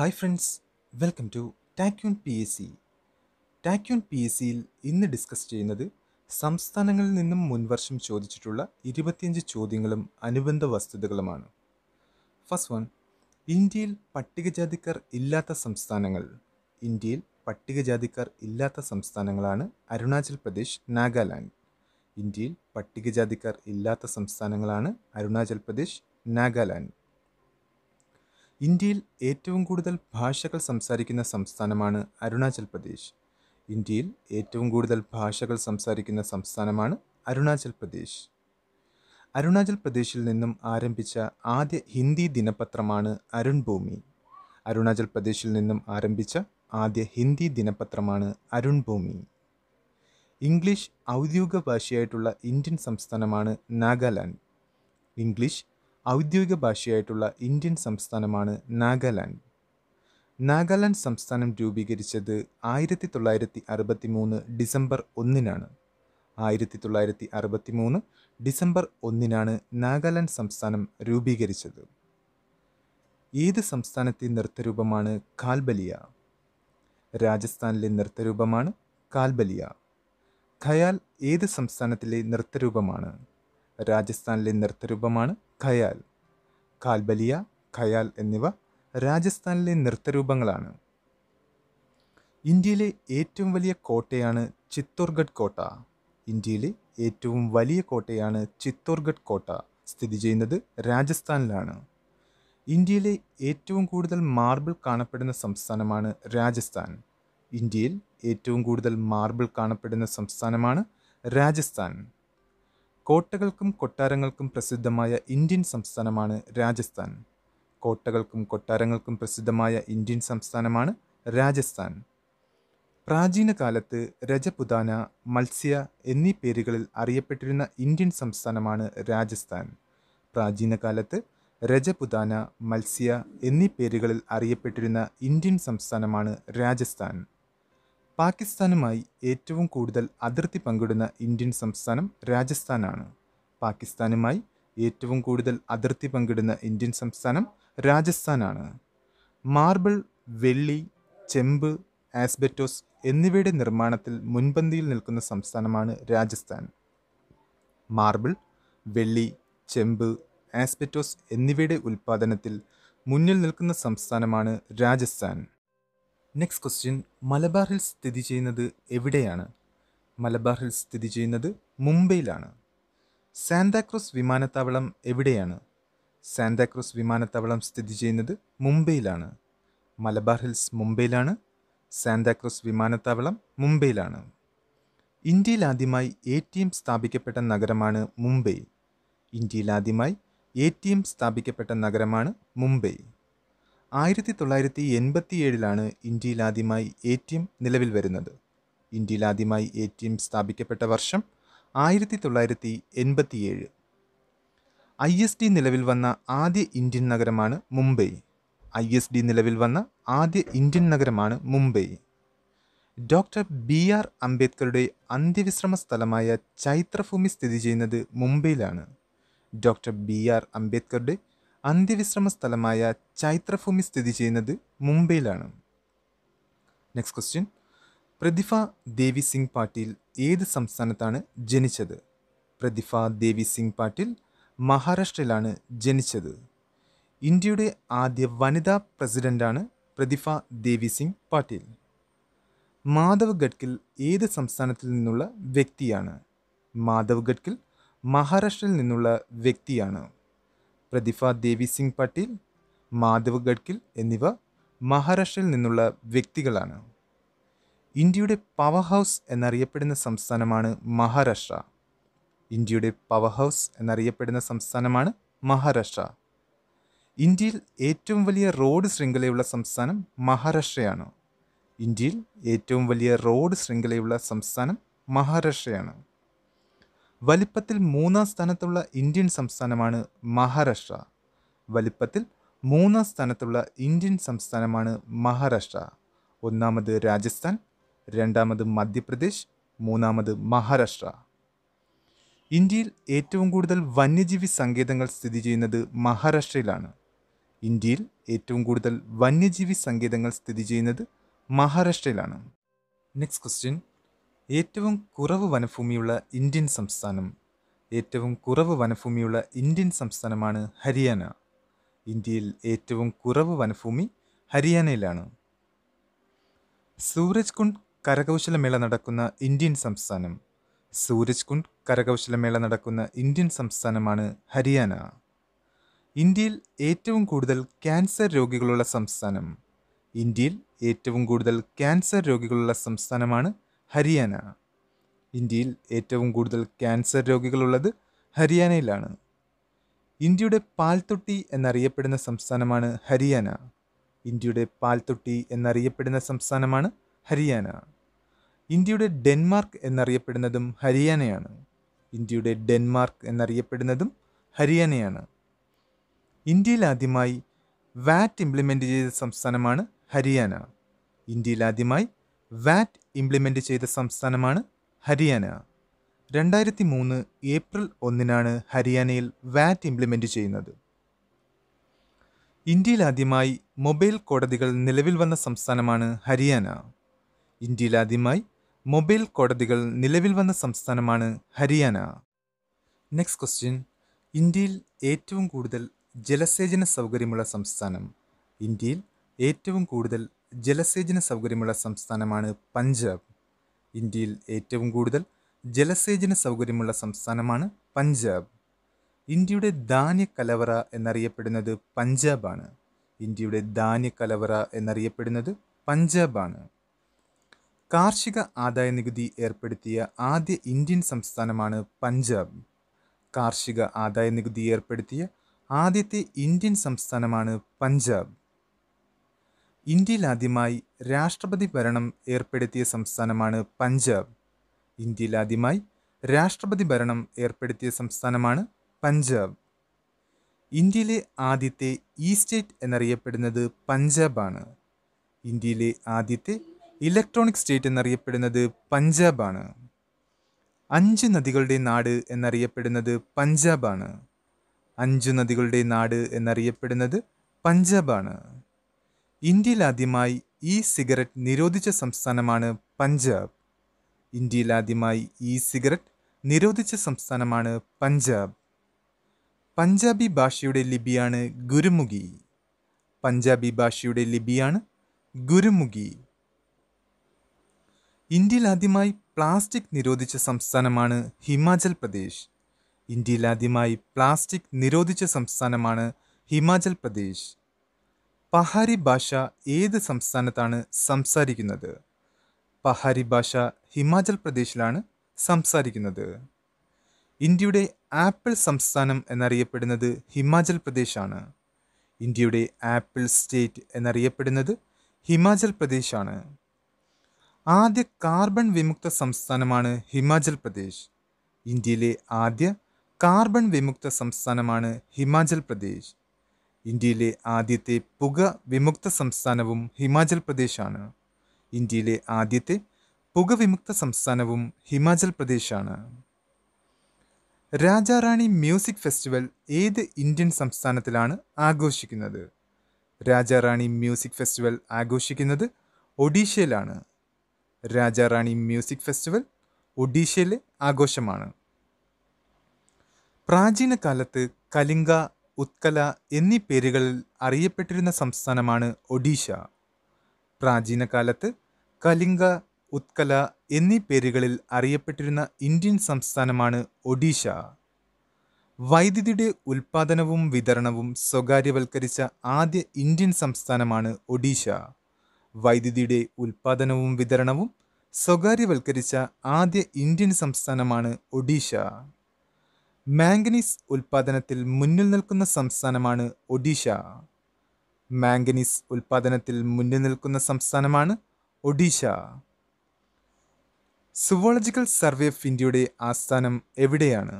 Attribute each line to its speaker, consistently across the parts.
Speaker 1: hi friends welcome to ടാക്യൂൺ P S C ടാക്യൂൺ P S സിയിൽ ഇന്ന് ഡിസ്കസ് ചെയ്യുന്നത് സംസ്ഥാനങ്ങളിൽ നിന്നും മുൻവർഷം ചോദിച്ചിട്ടുള്ള ഇരുപത്തിയഞ്ച് ചോദ്യങ്ങളും അനുബന്ധ വസ്തുതകളുമാണ് ഫസ്റ്റ് വൺ ഇന്ത്യയിൽ പട്ടികജാതിക്കാർ ഇല്ലാത്ത സംസ്ഥാനങ്ങൾ ഇന്ത്യയിൽ പട്ടികജാതിക്കാർ ഇല്ലാത്ത സംസ്ഥാനങ്ങളാണ് അരുണാചൽ പ്രദേശ് നാഗാലാൻഡ് ഇന്ത്യയിൽ പട്ടികജാതിക്കാർ ഇല്ലാത്ത സംസ്ഥാനങ്ങളാണ് അരുണാചൽ പ്രദേശ് നാഗാലാൻഡ് ഇന്ത്യയിൽ ഏറ്റവും കൂടുതൽ ഭാഷകൾ സംസാരിക്കുന്ന സംസ്ഥാനമാണ് അരുണാചൽ പ്രദേശ് ഇന്ത്യയിൽ ഏറ്റവും കൂടുതൽ ഭാഷകൾ സംസാരിക്കുന്ന സംസ്ഥാനമാണ് അരുണാചൽ പ്രദേശ് അരുണാചൽ പ്രദേശിൽ നിന്നും ആരംഭിച്ച ആദ്യ ഹിന്ദി ദിനപത്രമാണ് അരുൺഭൂമി അരുണാചൽ പ്രദേശിൽ നിന്നും ആരംഭിച്ച ആദ്യ ഹിന്ദി ദിനപത്രമാണ് അരുൺഭൂമി ഇംഗ്ലീഷ് ഔദ്യോഗിക ഭാഷയായിട്ടുള്ള ഇന്ത്യൻ സംസ്ഥാനമാണ് നാഗാലാൻഡ് ഇംഗ്ലീഷ് ഔദ്യോഗിക ഭാഷയായിട്ടുള്ള ഇന്ത്യൻ സംസ്ഥാനമാണ് നാഗാലാൻഡ് നാഗാലാൻഡ് സംസ്ഥാനം രൂപീകരിച്ചത് ആയിരത്തി തൊള്ളായിരത്തി അറുപത്തി മൂന്ന് ഡിസംബർ ഒന്നിനാണ് ആയിരത്തി തൊള്ളായിരത്തി അറുപത്തി മൂന്ന് ഡിസംബർ ഒന്നിനാണ് നാഗാലാൻഡ് സംസ്ഥാനം രൂപീകരിച്ചത് ഏത് സംസ്ഥാനത്തെ നൃത്തരൂപമാണ് കാൽബലിയ രാജസ്ഥാനിലെ നൃത്തരൂപമാണ് കാൽബലിയ ഖയാൽ ഏത് സംസ്ഥാനത്തിലെ നൃത്തരൂപമാണ് രാജസ്ഥാനിലെ നൃത്തരൂപമാണ് ഖയാൽ കാൽബലിയ ഖയാൽ എന്നിവ രാജസ്ഥാനിലെ നൃത്തരൂപങ്ങളാണ് ഇന്ത്യയിലെ ഏറ്റവും വലിയ കോട്ടയാണ് ചിത്തോർഗഡ് കോട്ട ഇന്ത്യയിലെ ഏറ്റവും വലിയ കോട്ടയാണ് ചിത്തോർഗഡ് കോട്ട സ്ഥിതി ചെയ്യുന്നത് രാജസ്ഥാനിലാണ് ഇന്ത്യയിലെ ഏറ്റവും കൂടുതൽ മാർബിൾ കാണപ്പെടുന്ന സംസ്ഥാനമാണ് രാജസ്ഥാൻ ഇന്ത്യയിൽ ഏറ്റവും കൂടുതൽ മാർബിൾ കാണപ്പെടുന്ന സംസ്ഥാനമാണ് രാജസ്ഥാൻ കോട്ടകൾക്കും കൊട്ടാരങ്ങൾക്കും പ്രസിദ്ധമായ ഇന്ത്യൻ സംസ്ഥാനമാണ് രാജസ്ഥാൻ കോട്ടകൾക്കും കൊട്ടാരങ്ങൾക്കും പ്രസിദ്ധമായ ഇന്ത്യൻ സംസ്ഥാനമാണ് രാജസ്ഥാൻ പ്രാചീന കാലത്ത് രജപുതാന മത്സ്യ എന്നീ പേരുകളിൽ അറിയപ്പെട്ടിരുന്ന ഇന്ത്യൻ സംസ്ഥാനമാണ് രാജസ്ഥാൻ പ്രാചീന കാലത്ത് രജപുതാന മത്സ്യ എന്നീ പേരുകളിൽ അറിയപ്പെട്ടിരുന്ന ഇന്ത്യൻ സംസ്ഥാനമാണ് രാജസ്ഥാൻ പാകിസ്ഥാനുമായി ഏറ്റവും കൂടുതൽ അതിർത്തി പങ്കിടുന്ന ഇന്ത്യൻ സംസ്ഥാനം രാജസ്ഥാനാണ് പാകിസ്ഥാനുമായി ഏറ്റവും കൂടുതൽ അതിർത്തി പങ്കിടുന്ന ഇന്ത്യൻ സംസ്ഥാനം രാജസ്ഥാനാണ് മാർബിൾ വെള്ളി ചെമ്പ് ആസ്ബെറ്റോസ് എന്നിവയുടെ നിർമ്മാണത്തിൽ മുൻപന്തിയിൽ നിൽക്കുന്ന സംസ്ഥാനമാണ് രാജസ്ഥാൻ മാർബിൾ വെള്ളി ചെമ്പ് ആസ്ബെറ്റോസ് എന്നിവയുടെ ഉൽപ്പാദനത്തിൽ മുന്നിൽ നിൽക്കുന്ന സംസ്ഥാനമാണ് രാജസ്ഥാൻ നെക്സ്റ്റ് ക്വസ്റ്റ്യൻ മലബാർ ഹിൽസ് സ്ഥിതി ചെയ്യുന്നത് എവിടെയാണ് മലബാർ ഹിൽസ് സ്ഥിതി ചെയ്യുന്നത് മുംബൈയിലാണ് സാന്താക്രോസ് വിമാനത്താവളം എവിടെയാണ് സാന്താക്രോസ് വിമാനത്താവളം സ്ഥിതി ചെയ്യുന്നത് മുംബൈയിലാണ് മലബാർ ഹിൽസ് മുംബൈയിലാണ് സാന്താക്രോസ് വിമാനത്താവളം മുംബൈയിലാണ് ഇന്ത്യയിൽ ആദ്യമായി എ ടി എം സ്ഥാപിക്കപ്പെട്ട നഗരമാണ് മുംബൈ ഇന്ത്യയിൽ ആദ്യമായി എ ടി എം സ്ഥാപിക്കപ്പെട്ട നഗരമാണ് മുംബൈ ആയിരത്തി തൊള്ളായിരത്തി എൺപത്തിയേഴിലാണ് ഇന്ത്യയിൽ ആദ്യമായി എ ടി എം നിലവിൽ വരുന്നത് ഇന്ത്യയിൽ ആദ്യമായി എ ടി എം സ്ഥാപിക്കപ്പെട്ട വർഷം ആയിരത്തി തൊള്ളായിരത്തി എൺപത്തിയേഴ് ഐ എസ് ഡി നിലവിൽ വന്ന ആദ്യ ഇന്ത്യൻ നഗരമാണ് മുംബൈ ഐ എസ് ഡി നിലവിൽ വന്ന ആദ്യ ഇന്ത്യൻ നഗരമാണ് മുംബൈ ഡോക്ടർ ബി ആർ അംബേദ്കറുടെ അന്ത്യവിശ്രമ സ്ഥലമായ ചൈത്രഭൂമി സ്ഥിതി ചെയ്യുന്നത് മുംബൈയിലാണ് ഡോക്ടർ ബി ആർ അംബേദ്കറുടെ അന്ത്യവിശ്രമ സ്ഥലമായ ചൈത്രഭൂമി സ്ഥിതി ചെയ്യുന്നത് മുംബൈയിലാണ് നെക്സ്റ്റ് ക്വസ്റ്റ്യൻ പ്രതിഭ ദേവി സിംഗ് പാട്ടീൽ ഏത് സംസ്ഥാനത്താണ് ജനിച്ചത് പ്രതിഭ ദേവി സിംഗ് പാട്ടീൽ മഹാരാഷ്ട്രയിലാണ് ജനിച്ചത് ഇന്ത്യയുടെ ആദ്യ വനിതാ പ്രസിഡൻ്റാണ് പ്രതിഭ ദേവി സിംഗ് പാട്ടീൽ മാധവ് ഗഡ്കിൽ ഏത് സംസ്ഥാനത്തിൽ നിന്നുള്ള വ്യക്തിയാണ് മാധവ് ഗഡ്കിൽ മഹാരാഷ്ട്രയിൽ നിന്നുള്ള വ്യക്തിയാണ് പ്രതിഭ ദേവി സിംഗ് പട്ടേൽ മാധവ് ഗഡ്കിൽ എന്നിവ മഹാരാഷ്ട്രയിൽ നിന്നുള്ള വ്യക്തികളാണ് ഇന്ത്യയുടെ പവർ ഹൗസ് എന്നറിയപ്പെടുന്ന സംസ്ഥാനമാണ് മഹാരാഷ്ട്ര ഇന്ത്യയുടെ പവർ ഹൗസ് എന്നറിയപ്പെടുന്ന സംസ്ഥാനമാണ് മഹാരാഷ്ട്ര ഇന്ത്യയിൽ ഏറ്റവും വലിയ റോഡ് ശൃംഖലയുള്ള സംസ്ഥാനം മഹാരാഷ്ട്രയാണ് ഇന്ത്യയിൽ ഏറ്റവും വലിയ റോഡ് ശൃംഖലയുള്ള സംസ്ഥാനം മഹാരാഷ്ട്രയാണ് വലിപ്പത്തിൽ മൂന്നാം സ്ഥാനത്തുള്ള ഇന്ത്യൻ സംസ്ഥാനമാണ് മഹാരാഷ്ട്ര വലിപ്പത്തിൽ മൂന്നാം സ്ഥാനത്തുള്ള ഇന്ത്യൻ സംസ്ഥാനമാണ് മഹാരാഷ്ട്ര ഒന്നാമത് രാജസ്ഥാൻ രണ്ടാമത് മധ്യപ്രദേശ് മൂന്നാമത് മഹാരാഷ്ട്ര ഇന്ത്യയിൽ ഏറ്റവും കൂടുതൽ വന്യജീവി സങ്കേതങ്ങൾ സ്ഥിതി ചെയ്യുന്നത് മഹാരാഷ്ട്രയിലാണ് ഇന്ത്യയിൽ ഏറ്റവും കൂടുതൽ വന്യജീവി സങ്കേതങ്ങൾ സ്ഥിതി ചെയ്യുന്നത് മഹാരാഷ്ട്രയിലാണ് നെക്സ്റ്റ് ക്വസ്റ്റ്യൻ ഏറ്റവും കുറവ് വനഭൂമിയുള്ള ഇന്ത്യൻ സംസ്ഥാനം ഏറ്റവും കുറവ് വനഭൂമിയുള്ള ഇന്ത്യൻ സംസ്ഥാനമാണ് ഹരിയാന ഇന്ത്യയിൽ ഏറ്റവും കുറവ് വനഭൂമി ഹരിയാനയിലാണ് സൂരജ് കുണ്ട് കരകൗശലമേള നടക്കുന്ന ഇന്ത്യൻ സംസ്ഥാനം സൂരജ് കുണ്ട് കരകൗശലമേള നടക്കുന്ന ഇന്ത്യൻ സംസ്ഥാനമാണ് ഹരിയാന ഇന്ത്യയിൽ ഏറ്റവും കൂടുതൽ ക്യാൻസർ രോഗികളുള്ള സംസ്ഥാനം ഇന്ത്യയിൽ ഏറ്റവും കൂടുതൽ ക്യാൻസർ രോഗികളുള്ള സംസ്ഥാനമാണ് ഹരിയാന ഇന്ത്യയിൽ ഏറ്റവും കൂടുതൽ ക്യാൻസർ രോഗികളുള്ളത് ഹരിയാനയിലാണ് ഇന്ത്യയുടെ പാൽത്തൊട്ടി എന്നറിയപ്പെടുന്ന സംസ്ഥാനമാണ് ഹരിയാന ഇന്ത്യയുടെ പാൽത്തൊട്ടി എന്നറിയപ്പെടുന്ന സംസ്ഥാനമാണ് ഹരിയാന ഇന്ത്യയുടെ ഡെൻമാർക്ക് എന്നറിയപ്പെടുന്നതും ഹരിയാനയാണ് ഇന്ത്യയുടെ ഡെൻമാർക്ക് എന്നറിയപ്പെടുന്നതും ഹരിയാനയാണ് ഇന്ത്യയിൽ ആദ്യമായി വാറ്റ് ഇംപ്ലിമെൻ്റ് ചെയ്ത സംസ്ഥാനമാണ് ഹരിയാന ഇന്ത്യയിൽ ആദ്യമായി വാറ്റ് ഇംപ്ലിമെൻ്റ് ചെയ്ത സംസ്ഥാനമാണ് ഹരിയാന രണ്ടായിരത്തി മൂന്ന് ഏപ്രിൽ ഒന്നിനാണ് ഹരിയാനയിൽ വാറ്റ് ഇംപ്ലിമെൻ്റ് ചെയ്യുന്നത് ഇന്ത്യയിൽ ആദ്യമായി മൊബൈൽ കോടതികൾ നിലവിൽ വന്ന സംസ്ഥാനമാണ് ഹരിയാന ഇന്ത്യയിൽ ആദ്യമായി മൊബൈൽ കോടതികൾ നിലവിൽ വന്ന സംസ്ഥാനമാണ് ഹരിയാന നെക്സ്റ്റ് ക്വസ്റ്റ്യൻ ഇന്ത്യയിൽ ഏറ്റവും കൂടുതൽ ജലസേചന സൗകര്യമുള്ള സംസ്ഥാനം ഇന്ത്യയിൽ ഏറ്റവും കൂടുതൽ ജലസേചന സൗകര്യമുള്ള സംസ്ഥാനമാണ് പഞ്ചാബ് ഇന്ത്യയിൽ ഏറ്റവും കൂടുതൽ ജലസേചന സൗകര്യമുള്ള സംസ്ഥാനമാണ് പഞ്ചാബ് ഇന്ത്യയുടെ ധാന്യ കലവറ എന്നറിയപ്പെടുന്നത് പഞ്ചാബാണ് ഇന്ത്യയുടെ ധാന്യ കലവറ എന്നറിയപ്പെടുന്നത് പഞ്ചാബാണ് കാർഷിക ആദായ നികുതി ഏർപ്പെടുത്തിയ ആദ്യ ഇന്ത്യൻ സംസ്ഥാനമാണ് പഞ്ചാബ് കാർഷിക ആദായ നികുതി ഏർപ്പെടുത്തിയ ആദ്യത്തെ ഇന്ത്യൻ സംസ്ഥാനമാണ് പഞ്ചാബ് ഇന്ത്യയിൽ ആദ്യമായി രാഷ്ട്രപതി ഭരണം ഏർപ്പെടുത്തിയ സംസ്ഥാനമാണ് പഞ്ചാബ് ഇന്ത്യയിൽ ആദ്യമായി രാഷ്ട്രപതി ഭരണം ഏർപ്പെടുത്തിയ സംസ്ഥാനമാണ് പഞ്ചാബ് ഇന്ത്യയിലെ ആദ്യത്തെ ഇ സ്റ്റേറ്റ് എന്നറിയപ്പെടുന്നത് പഞ്ചാബാണ് ഇന്ത്യയിലെ ആദ്യത്തെ ഇലക്ട്രോണിക് സ്റ്റേറ്റ് എന്നറിയപ്പെടുന്നത് പഞ്ചാബാണ് അഞ്ച് നദികളുടെ നാട് എന്നറിയപ്പെടുന്നത് പഞ്ചാബാണ് അഞ്ചു നദികളുടെ നാട് എന്നറിയപ്പെടുന്നത് പഞ്ചാബാണ് ഇന്ത്യയിലാദ്യമായി ഇ സിഗരറ്റ് നിരോധിച്ച സംസ്ഥാനമാണ് പഞ്ചാബ് ഇന്ത്യയിലാദ്യമായി ഇ സിഗരറ്റ് നിരോധിച്ച സംസ്ഥാനമാണ് പഞ്ചാബ് പഞ്ചാബി ഭാഷയുടെ ലിപിയാണ് ഗുരുമുഖി പഞ്ചാബി ഭാഷയുടെ ലിപിയാണ് ഗുരുമുഖി ഇന്ത്യയിൽ ആദ്യമായി പ്ലാസ്റ്റിക് നിരോധിച്ച സംസ്ഥാനമാണ് ഹിമാചൽ പ്രദേശ് ഇന്ത്യയിൽ ആദ്യമായി പ്ലാസ്റ്റിക് നിരോധിച്ച സംസ്ഥാനമാണ് ഹിമാചൽ പ്രദേശ് പഹാരി ഭാഷ ഏത് സംസ്ഥാനത്താണ് സംസാരിക്കുന്നത് പഹാരി ഭാഷ ഹിമാചൽ പ്രദേശിലാണ് സംസാരിക്കുന്നത് ഇന്ത്യയുടെ ആപ്പിൾ സംസ്ഥാനം എന്നറിയപ്പെടുന്നത് ഹിമാചൽ പ്രദേശാണ് ഇന്ത്യയുടെ ആപ്പിൾ സ്റ്റേറ്റ് എന്നറിയപ്പെടുന്നത് ഹിമാചൽ പ്രദേശാണ് ആദ്യ കാർബൺ വിമുക്ത സംസ്ഥാനമാണ് ഹിമാചൽ പ്രദേശ് ഇന്ത്യയിലെ ആദ്യ കാർബൺ വിമുക്ത സംസ്ഥാനമാണ് ഹിമാചൽ പ്രദേശ് ഇന്ത്യയിലെ ആദ്യത്തെ പുക വിമുക്ത സംസ്ഥാനവും ഹിമാചൽ പ്രദേശാണ് ഇന്ത്യയിലെ ആദ്യത്തെ പുക വിമുക്ത സംസ്ഥാനവും ഹിമാചൽ പ്രദേശാണ് രാജാറാണി മ്യൂസിക് ഫെസ്റ്റിവൽ ഏത് ഇന്ത്യൻ സംസ്ഥാനത്തിലാണ് ആഘോഷിക്കുന്നത് രാജാറാണി മ്യൂസിക് ഫെസ്റ്റിവൽ ആഘോഷിക്കുന്നത് ഒഡീഷയിലാണ് രാജാറാണി മ്യൂസിക് ഫെസ്റ്റിവൽ ഒഡീഷയിലെ ആഘോഷമാണ് പ്രാചീന കാലത്ത് കലിംഗ ഉത്കല എന്നീ പേരുകളിൽ അറിയപ്പെട്ടിരുന്ന സംസ്ഥാനമാണ് ഒഡീഷ പ്രാചീന കാലത്ത് കലിംഗ ഉത്കല എന്നീ പേരുകളിൽ അറിയപ്പെട്ടിരുന്ന ഇന്ത്യൻ സംസ്ഥാനമാണ് ഒഡീഷ വൈദ്യുതിയുടെ ഉൽപ്പാദനവും വിതരണവും സ്വകാര്യവൽക്കരിച്ച ആദ്യ ഇന്ത്യൻ സംസ്ഥാനമാണ് ഒഡീഷ വൈദ്യുതിയുടെ ഉൽപ്പാദനവും വിതരണവും സ്വകാര്യവൽക്കരിച്ച ആദ്യ ഇന്ത്യൻ സംസ്ഥാനമാണ് ഒഡീഷ മാംഗനീസ് ഉൽപ്പാദനത്തിൽ മുന്നിൽ നിൽക്കുന്ന സംസ്ഥാനമാണ് ഒഡീഷ മാംഗനീസ് ഉൽപ്പാദനത്തിൽ മുന്നിൽ നിൽക്കുന്ന സംസ്ഥാനമാണ് ഒഡീഷ സുവോളജിക്കൽ സർവേ ഓഫ് ഇന്ത്യയുടെ ആസ്ഥാനം എവിടെയാണ്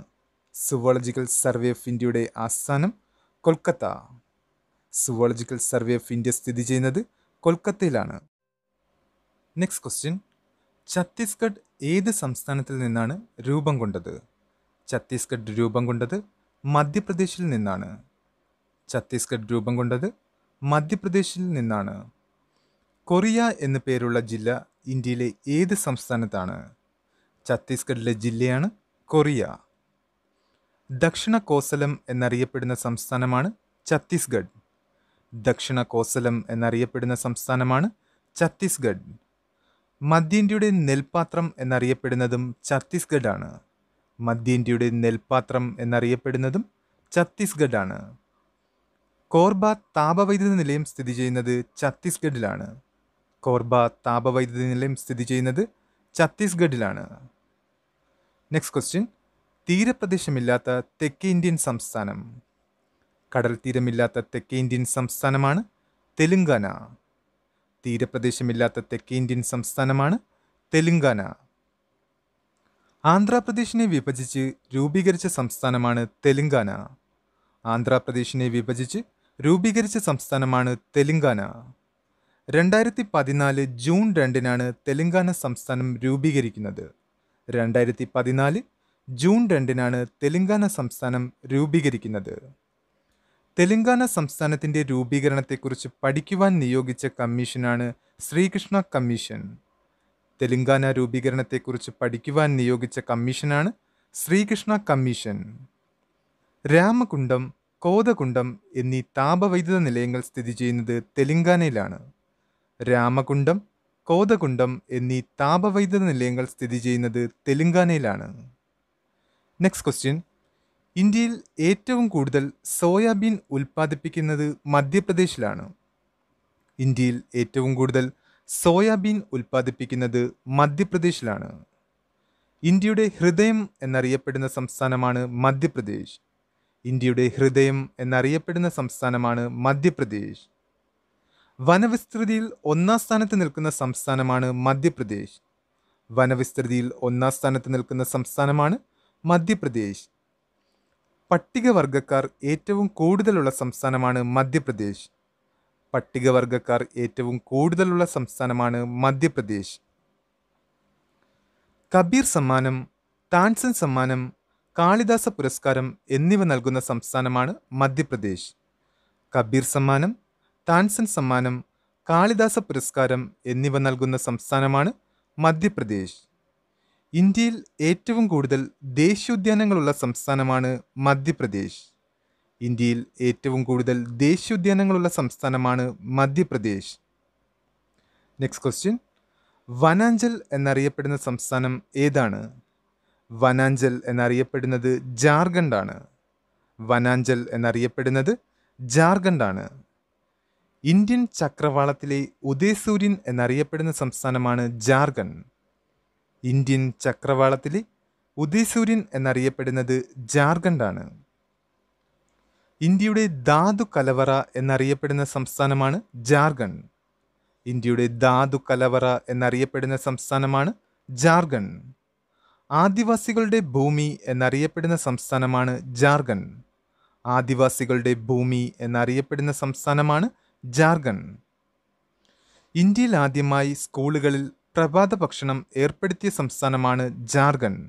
Speaker 1: സുവോളജിക്കൽ സർവേ ഓഫ് ഇന്ത്യയുടെ ആസ്ഥാനം Kolkata zoological survey of India സ്ഥിതി ചെയ്യുന്നത് കൊൽക്കത്തയിലാണ് നെക്സ്റ്റ് ക്വസ്റ്റ്യൻ ഛത്തീസ്ഗഡ് ഏത് സംസ്ഥാനത്തിൽ നിന്നാണ് രൂപം കൊണ്ടത് ഛത്തീസ്ഗഡ് രൂപം കൊണ്ടത് മധ്യപ്രദേശിൽ നിന്നാണ് ഛത്തീസ്ഗഡ് രൂപം കൊണ്ടത് മധ്യപ്രദേശിൽ നിന്നാണ് കൊറിയ എന്ന പേരുള്ള ജില്ല ഇന്ത്യയിലെ ഏത് സംസ്ഥാനത്താണ് ഛത്തീസ്ഗഡിലെ ജില്ലയാണ് കൊറിയ ദക്ഷിണ കോസലം എന്നറിയപ്പെടുന്ന സംസ്ഥാനമാണ് ഛത്തീസ്ഗഡ് ദക്ഷിണ കോസലം എന്നറിയപ്പെടുന്ന സംസ്ഥാനമാണ് ഛത്തീസ്ഗഡ് മധ്യേന്ത്യയുടെ നെൽപാത്രം എന്നറിയപ്പെടുന്നതും ഛത്തീസ്ഗഡാണ് മധ്യ ഇന്ത്യയുടെ നെൽപാത്രം എന്നറിയപ്പെടുന്നതും ഛത്തീസ്ഗഡാണ് കോർബ താപവൈദ്യുത നിലയം സ്ഥിതി ചെയ്യുന്നത് ഛത്തീസ്ഗഡിലാണ് കോർബ താപവൈദ്യുത നിലയം സ്ഥിതി ചെയ്യുന്നത് ഛത്തീസ്ഗഡിലാണ് നെക്സ്റ്റ് ക്വസ്റ്റ്യൻ തീരപ്രദേശമില്ലാത്ത തെക്കേ ഇന്ത്യൻ സംസ്ഥാനം കടൽ തീരമില്ലാത്ത തെക്കേ ഇന്ത്യൻ സംസ്ഥാനമാണ് തെലുങ്കാന തീരപ്രദേശമില്ലാത്ത തെക്കേ ഇന്ത്യൻ സംസ്ഥാനമാണ് തെലുങ്കാന ആന്ധ്രാപ്രദേശിനെ വിഭജിച്ച് രൂപീകരിച്ച സംസ്ഥാനമാണ് തെലുങ്കാന ആന്ധ്രാപ്രദേശിനെ വിഭജിച്ച് രൂപീകരിച്ച സംസ്ഥാനമാണ് തെലുങ്കാന രണ്ടായിരത്തി പതിനാല് ജൂൺ രണ്ടിനാണ് തെലുങ്കാന സംസ്ഥാനം രൂപീകരിക്കുന്നത് രണ്ടായിരത്തി പതിനാല് ജൂൺ രണ്ടിനാണ് തെലുങ്കാന സംസ്ഥാനം രൂപീകരിക്കുന്നത് തെലുങ്കാന സംസ്ഥാനത്തിൻ്റെ രൂപീകരണത്തെക്കുറിച്ച് പഠിക്കുവാൻ നിയോഗിച്ച കമ്മീഷനാണ് ശ്രീകൃഷ്ണ കമ്മീഷൻ തെലുങ്കാന രൂപീകരണത്തെക്കുറിച്ച് പഠിക്കുവാൻ നിയോഗിച്ച കമ്മീഷനാണ് ശ്രീകൃഷ്ണ കമ്മീഷൻ രാമകുണ്ടം കോതകുണ്ടം എന്നീ താപവൈദ്യുത നിലയങ്ങൾ സ്ഥിതി ചെയ്യുന്നത് തെലുങ്കാനയിലാണ് രാമകുണ്ടം കോതകുണ്ടം എന്നീ താപവൈദ്യുത നിലയങ്ങൾ സ്ഥിതി ചെയ്യുന്നത് തെലുങ്കാനയിലാണ് നെക്സ്റ്റ് ക്വസ്റ്റ്യൻ ഇന്ത്യയിൽ ഏറ്റവും കൂടുതൽ സോയാബീൻ ഉൽപ്പാദിപ്പിക്കുന്നത് മധ്യപ്രദേശിലാണ് ഇന്ത്യയിൽ ഏറ്റവും കൂടുതൽ സോയാബീൻ ഉൽപ്പാദിപ്പിക്കുന്നത് മധ്യപ്രദേശിലാണ് ഇന്ത്യയുടെ ഹൃദയം എന്നറിയപ്പെടുന്ന സംസ്ഥാനമാണ് മധ്യപ്രദേശ് ഇന്ത്യയുടെ ഹൃദയം എന്നറിയപ്പെടുന്ന സംസ്ഥാനമാണ് മധ്യപ്രദേശ് വനവിസ്തൃതിയിൽ ഒന്നാം സ്ഥാനത്ത് നിൽക്കുന്ന സംസ്ഥാനമാണ് മധ്യപ്രദേശ് വനവിസ്തൃതിയിൽ ഒന്നാം സ്ഥാനത്ത് നിൽക്കുന്ന സംസ്ഥാനമാണ് മധ്യപ്രദേശ് പട്ടികവർഗക്കാർ ഏറ്റവും കൂടുതലുള്ള സംസ്ഥാനമാണ് മധ്യപ്രദേശ് പട്ടികവർഗക്കാർ ഏറ്റവും കൂടുതലുള്ള സംസ്ഥാനമാണ് മധ്യപ്രദേശ് കബീർ സമ്മാനം താൻസൻ സമ്മാനം കാളിദാസ പുരസ്കാരം എന്നിവ നൽകുന്ന സംസ്ഥാനമാണ് മധ്യപ്രദേശ് കബീർ സമ്മാനം താൻസൻ സമ്മാനം കാളിദാസ പുരസ്കാരം എന്നിവ നൽകുന്ന സംസ്ഥാനമാണ് മധ്യപ്രദേശ് ഇന്ത്യയിൽ ഏറ്റവും കൂടുതൽ ദേശീയോദ്യാനങ്ങളുള്ള സംസ്ഥാനമാണ് മധ്യപ്രദേശ് ഇന്ത്യയിൽ ഏറ്റവും കൂടുതൽ ദേശീയോദ്യാനങ്ങളുള്ള സംസ്ഥാനമാണ് മധ്യപ്രദേശ് നെക്സ്റ്റ് ക്വസ്റ്റ്യൻ വനാഞ്ചൽ എന്നറിയപ്പെടുന്ന സംസ്ഥാനം ഏതാണ് വനാഞ്ചൽ എന്നറിയപ്പെടുന്നത് ജാർഖണ്ഡാണ് വനാഞ്ചൽ എന്നറിയപ്പെടുന്നത് ജാർഖണ്ഡാണ് ഇന്ത്യൻ ചക്രവാളത്തിലെ ഉദയസൂര്യൻ എന്നറിയപ്പെടുന്ന സംസ്ഥാനമാണ് ജാർഖണ്ഡ് ഇന്ത്യൻ ചക്രവാളത്തിലെ ഉദയസൂര്യൻ എന്നറിയപ്പെടുന്നത് ജാർഖണ്ഡാണ് ഇന്ത്യയുടെ ധാതു കലവറ എന്നറിയപ്പെടുന്ന സംസ്ഥാനമാണ് ജാർഖണ്ഡ് ഇന്ത്യയുടെ ധാതു കലവറ എന്നറിയപ്പെടുന്ന സംസ്ഥാനമാണ് ജാർഖണ്ഡ് ആദിവാസികളുടെ ഭൂമി എന്നറിയപ്പെടുന്ന സംസ്ഥാനമാണ് ജാർഖണ്ഡ് ആദിവാസികളുടെ ഭൂമി എന്നറിയപ്പെടുന്ന സംസ്ഥാനമാണ് ജാർഖണ്ഡ് ഇന്ത്യയിൽ ആദ്യമായി സ്കൂളുകളിൽ പ്രഭാത ഭക്ഷണം ഏർപ്പെടുത്തിയ സംസ്ഥാനമാണ് ജാർഖണ്ഡ്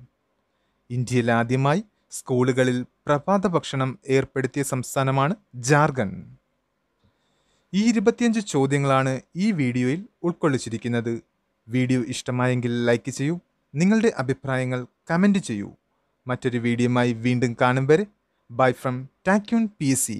Speaker 1: ഇന്ത്യയിൽ ആദ്യമായി സ്കൂളുകളിൽ പ്രഭാത ഭക്ഷണം ഏർപ്പെടുത്തിയ സംസ്ഥാനമാണ് ജാർഖണ്ഡ് ഈ ഇരുപത്തിയഞ്ച് ചോദ്യങ്ങളാണ് ഈ വീഡിയോയിൽ ഉൾക്കൊള്ളിച്ചിരിക്കുന്നത് വീഡിയോ ഇഷ്ടമായെങ്കിൽ ലൈക്ക് ചെയ്യൂ നിങ്ങളുടെ അഭിപ്രായങ്ങൾ കമൻറ്റ് ചെയ്യൂ മറ്റൊരു വീഡിയോയുമായി വീണ്ടും കാണും വരെ ബൈ ഫ്രം ടാക്യൂൺ പി